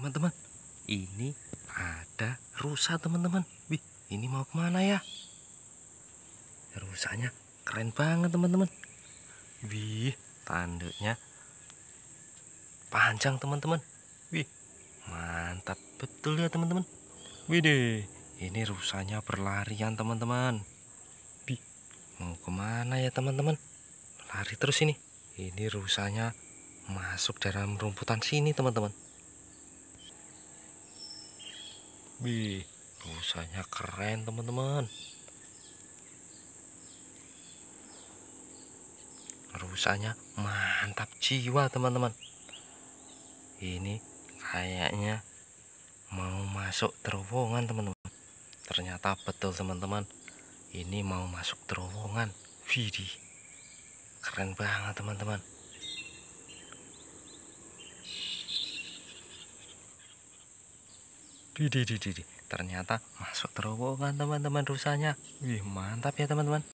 Teman-teman, ini ada rusa teman-teman. Wih, ini mau kemana ya? Rusanya keren banget teman-teman. Wih, tanduknya panjang teman-teman. Wih, mantap betul ya teman-teman. Wih deh, ini rusanya berlarian teman-teman. Wih, mau kemana ya teman-teman? Lari terus ini. Ini rusanya masuk dalam rumputan sini teman-teman. Wih, rusanya keren teman-teman. Rusanya mantap jiwa teman-teman. Ini kayaknya mau masuk terowongan teman-teman. Ternyata betul teman-teman. Ini mau masuk terowongan. Vidi. Keren banget teman-teman. Didi, didi, didi. Ternyata masuk terowongan teman-teman rusanya. Wih, mantap ya teman-teman.